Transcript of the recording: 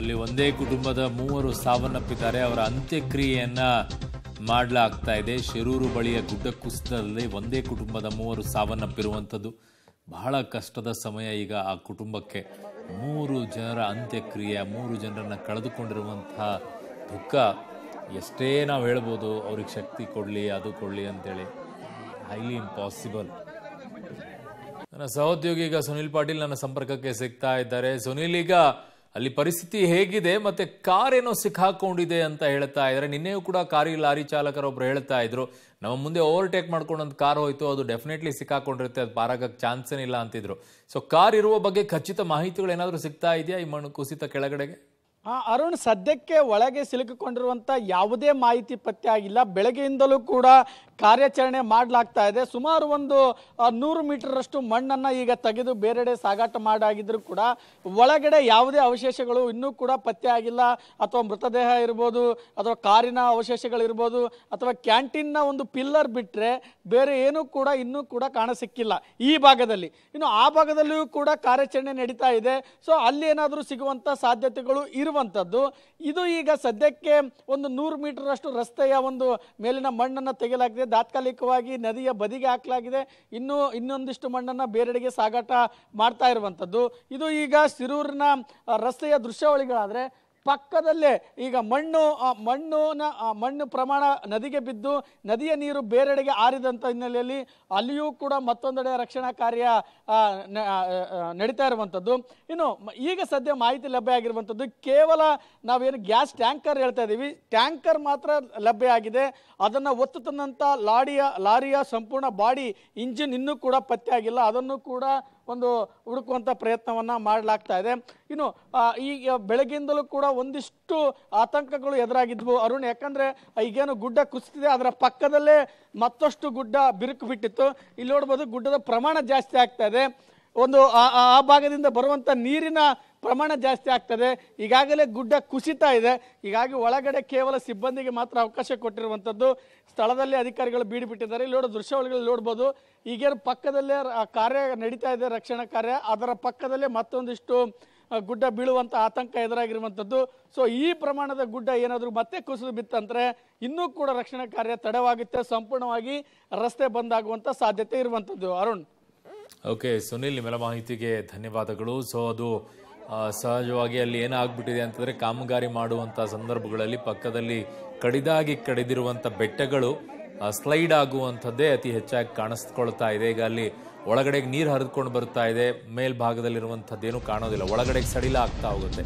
ಅಲ್ಲಿ ಒಂದೇ ಕುಟುಂಬದ ಮೂವರು ಸಾವನ್ನಪ್ಪಿದ್ದಾರೆ ಅವರ ಅಂತ್ಯಕ್ರಿಯೆಯನ್ನು ಮಾಡಲಾಗ್ತಾ ಇದೆ ಶಿರೂರು ಬಳಿಯ ಗುಡ್ಡ ಕುಸಿತದಲ್ಲಿ ಒಂದೇ ಕುಟುಂಬದ ಮೂವರು ಸಾವನ್ನಪ್ಪಿರುವಂಥದ್ದು ಬಹಳ ಕಷ್ಟದ ಸಮಯ ಈಗ ಆ ಕುಟುಂಬಕ್ಕೆ ಮೂರು ಜನರ ಅಂತ್ಯಕ್ರಿಯೆ ಮೂರು ಜನರನ್ನು ಕಳೆದುಕೊಂಡಿರುವಂತಹ ದುಃಖ ಎಷ್ಟೇ ನಾವು ಹೇಳ್ಬೋದು ಅವ್ರಿಗೆ ಶಕ್ತಿ ಕೊಡಲಿ ಅದು ಕೊಡಲಿ ಅಂತೇಳಿ ಹೈಲಿ ಇಂಪಾಸಿಬಲ್ ನನ್ನ ಸಹೋದ್ಯೋಗಿ ಈಗ ಸುನಿಲ್ ಪಾಟೀಲ್ ನನ್ನ ಸಂಪರ್ಕಕ್ಕೆ ಸಿಗ್ತಾ ಇದ್ದಾರೆ ಸುನಿಲ್ ಈಗ ಅಲ್ಲಿ ಪರಿಸ್ಥಿತಿ ಹೇಗಿದೆ ಮತ್ತೆ ಕಾರ್ ಏನೋ ಸಿಕ್ಕಾಕೊಂಡಿದೆ ಅಂತ ಹೇಳ್ತಾ ಇದ್ರೆ ನಿನ್ನೆಯೂ ಕೂಡ ಕಾರಿ ಲಾರಿ ಚಾಲಕರೊಬ್ರು ಹೇಳ್ತಾ ಇದ್ರು ನಮ್ಮ ಮುಂದೆ ಓವರ್ಟೇಕ್ ಮಾಡ್ಕೊಂಡು ಕಾರ್ ಹೋಯ್ತು ಅದು ಡೆಫಿನೆಟ್ಲಿ ಸಿಕ್ಕಾಕೊಂಡಿರುತ್ತೆ ಅದು ಪಾರಾಗಕ್ಕೆ ಚಾನ್ಸ್ ಏನಿಲ್ಲ ಅಂತಿದ್ರು ಸೊ ಕಾರ್ ಇರುವ ಬಗ್ಗೆ ಖಚಿತ ಮಾಹಿತಿಗಳು ಏನಾದರೂ ಸಿಗ್ತಾ ಇದೆಯಾ ಈ ಮಣ್ಣು ಕುಸಿತ ಕೆಳಗಡೆಗೆ ಅರುಣ್ ಸದ್ಯಕ್ಕೆ ಒಳಗೆ ಸಿಲುಕಿಕೊಂಡಿರುವಂಥ ಯಾವುದೇ ಮಾಹಿತಿ ಪತ್ತೆ ಆಗಿಲ್ಲ ಬೆಳಗ್ಗೆಯಿಂದಲೂ ಕೂಡ ಕಾರ್ಯಾಚರಣೆ ಮಾಡಲಾಗ್ತಾ ಇದೆ ಸುಮಾರು ಒಂದು ನೂರು ಮೀಟರಷ್ಟು ಮಣ್ಣನ್ನು ಈಗ ತೆಗೆದು ಬೇರೆಡೆ ಸಾಗಾಟ ಮಾಡಾಗಿದ್ದರೂ ಕೂಡ ಒಳಗಡೆ ಯಾವುದೇ ಅವಶೇಷಗಳು ಇನ್ನೂ ಕೂಡ ಪತ್ತೆ ಆಗಿಲ್ಲ ಅಥವಾ ಮೃತದೇಹ ಇರ್ಬೋದು ಅಥವಾ ಕಾರಿನ ಅವಶೇಷಗಳಿರ್ಬೋದು ಅಥವಾ ಕ್ಯಾಂಟೀನ್ನ ಒಂದು ಪಿಲ್ಲರ್ ಬಿಟ್ಟರೆ ಬೇರೆ ಏನೂ ಕೂಡ ಇನ್ನೂ ಕೂಡ ಕಾಣಸಿಕ್ಕಿಲ್ಲ ಈ ಭಾಗದಲ್ಲಿ ಇನ್ನು ಆ ಭಾಗದಲ್ಲಿಯೂ ಕೂಡ ಕಾರ್ಯಾಚರಣೆ ನಡೀತಾ ಇದೆ ಸೊ ಅಲ್ಲಿ ಏನಾದರೂ ಸಿಗುವಂಥ ಸಾಧ್ಯತೆಗಳು ಇರುವಂಥದ್ದು ಇದು ಈಗ ಸದ್ಯಕ್ಕೆ ಒಂದು ನೂರು ಮೀಟರ್ ಅಷ್ಟು ರಸ್ತೆಯ ಒಂದು ಮೇಲಿನ ಮಣ್ಣನ್ನು ತೆಗೆಯಲಾಗಿದೆ ತಾತ್ಕಾಲಿಕವಾಗಿ ನದಿಯ ಬದಿಗೆ ಹಾಕಲಾಗಿದೆ ಇನ್ನೂ ಇನ್ನೊಂದಿಷ್ಟು ಮಣ್ಣನ್ನು ಬೇರೆಡೆಗೆ ಸಾಗಾಟ ಮಾಡ್ತಾ ಇರುವಂಥದ್ದು ಇದು ಈಗ ಸಿರೂರಿನ ರಸ್ತೆಯ ದೃಶ್ಯಾವಳಿಗಳಾದರೆ ಪಕ್ಕದಲ್ಲೇ ಈಗ ಮಣ್ಣು ಮಣ್ಣುನ ಮಣ್ಣು ಪ್ರಮಾಣ ನದಿಗೆ ಬಿದ್ದು ನದಿಯ ನೀರು ಬೇರೆಡೆಗೆ ಆರಿದಂಥ ಹಿನ್ನೆಲೆಯಲ್ಲಿ ಅಲ್ಲಿಯೂ ಕೂಡ ಮತ್ತೊಂದೆಡೆ ರಕ್ಷಣಾ ಕಾರ್ಯ ನಡೀತಾ ಇರುವಂಥದ್ದು ಇನ್ನು ಈಗ ಸದ್ಯ ಮಾಹಿತಿ ಲಭ್ಯ ಆಗಿರುವಂಥದ್ದು ಕೇವಲ ನಾವೇನು ಗ್ಯಾಸ್ ಟ್ಯಾಂಕರ್ ಹೇಳ್ತಾ ಇದ್ದೀವಿ ಟ್ಯಾಂಕರ್ ಮಾತ್ರ ಲಭ್ಯ ಆಗಿದೆ ಅದನ್ನು ಒತ್ತು ತಂದಂಥ ಲಾಡಿಯ ಲಾರಿಯ ಸಂಪೂರ್ಣ ಬಾಡಿ ಇಂಜಿನ್ ಇನ್ನೂ ಕೂಡ ಪತ್ತೆ ಆಗಿಲ್ಲ ಅದನ್ನು ಕೂಡ ಒಂದು ಹುಡುಕುವಂಥ ಪ್ರಯತ್ನವನ್ನು ಮಾಡಲಾಗ್ತಾ ಇದೆ ಇನ್ನು ಈ ಬೆಳಗಿಂದಲೂ ಕೂಡ ಒಂದಿಷ್ಟು ಆತಂಕಗಳು ಎದುರಾಗಿದ್ವು ಅರುಣ್ ಯಾಕಂದರೆ ಈಗೇನು ಗುಡ್ಡ ಕುಸಿತಿದೆ ಅದರ ಪಕ್ಕದಲ್ಲೇ ಮತ್ತಷ್ಟು ಗುಡ್ಡ ಬಿರುಕು ಬಿಟ್ಟಿತ್ತು ಇಲ್ಲಿ ನೋಡ್ಬೋದು ಗುಡ್ಡದ ಪ್ರಮಾಣ ಜಾಸ್ತಿ ಆಗ್ತಾ ಇದೆ ಒಂದು ಆ ಭಾಗದಿಂದ ಬರುವಂಥ ನೀರಿನ ಪ್ರಮಾಣ ಜಾಸ್ತಿ ಆಗ್ತದೆ ಈಗಾಗಲೇ ಗುಡ್ಡ ಕುಸಿತಾ ಇದೆ ಹೀಗಾಗಿ ಒಳಗಡೆ ಕೇವಲ ಸಿಬ್ಬಂದಿಗೆ ಮಾತ್ರ ಅವಕಾಶ ಕೊಟ್ಟಿರುವಂಥದ್ದು ಸ್ಥಳದಲ್ಲಿ ಅಧಿಕಾರಿಗಳು ಬೀಡುಬಿಟ್ಟಿದ್ದಾರೆ ಇಲ್ಲಿ ನೋಡೋ ದೃಶ್ಯಾವಳಿಗಳು ನೋಡ್ಬೋದು ಈಗೇನು ಪಕ್ಕದಲ್ಲೇ ಕಾರ್ಯ ನಡೀತಾ ಇದೆ ರಕ್ಷಣಾ ಕಾರ್ಯ ಅದರ ಪಕ್ಕದಲ್ಲೇ ಮತ್ತೊಂದಿಷ್ಟು ಗುಡ್ಡ ಬೀಳುವಂಥ ಆತಂಕ ಎದುರಾಗಿರುವಂಥದ್ದು ಸೊ ಈ ಪ್ರಮಾಣದ ಗುಡ್ಡ ಏನಾದರೂ ಮತ್ತೆ ಕುಸಿದು ಬಿತ್ತಂದರೆ ಇನ್ನೂ ಕೂಡ ರಕ್ಷಣಾ ಕಾರ್ಯ ತಡವಾಗುತ್ತೆ ಸಂಪೂರ್ಣವಾಗಿ ರಸ್ತೆ ಬಂದ್ ಆಗುವಂಥ ಸಾಧ್ಯತೆ ಇರುವಂಥದ್ದು ಅರುಣ್ ಓಕೆ ಸುನಿಲ್ ನಿಮ್ಮೆಲ್ಲ ಮಾಹಿತಿಗೆ ಧನ್ಯವಾದಗಳು ಸೊ ಅದು ಸಹಜವಾಗಿ ಅಲ್ಲಿ ಏನಾಗ್ಬಿಟ್ಟಿದೆ ಅಂತಂದರೆ ಕಾಮಗಾರಿ ಮಾಡುವಂಥ ಸಂದರ್ಭಗಳಲ್ಲಿ ಪಕ್ಕದಲ್ಲಿ ಕಡಿದಾಗಿ ಕಡಿದಿರುವಂಥ ಬೆಟ್ಟಗಳು ಸ್ಲೈಡ್ ಆಗುವಂಥದ್ದೇ ಅತಿ ಹೆಚ್ಚಾಗಿ ಕಾಣಿಸ್ಕೊಳ್ತಾ ಇದೆ ಈಗ ಅಲ್ಲಿ ಒಳಗಡೆಗೆ ನೀರು ಹರಿದುಕೊಂಡು ಬರ್ತಾ ಇದೆ ಮೇಲ್ಭಾಗದಲ್ಲಿರುವಂಥದ್ದೇನು ಕಾಣೋದಿಲ್ಲ ಒಳಗಡೆಗೆ ಸಡಿಲ ಆಗ್ತಾ ಹೋಗುತ್ತೆ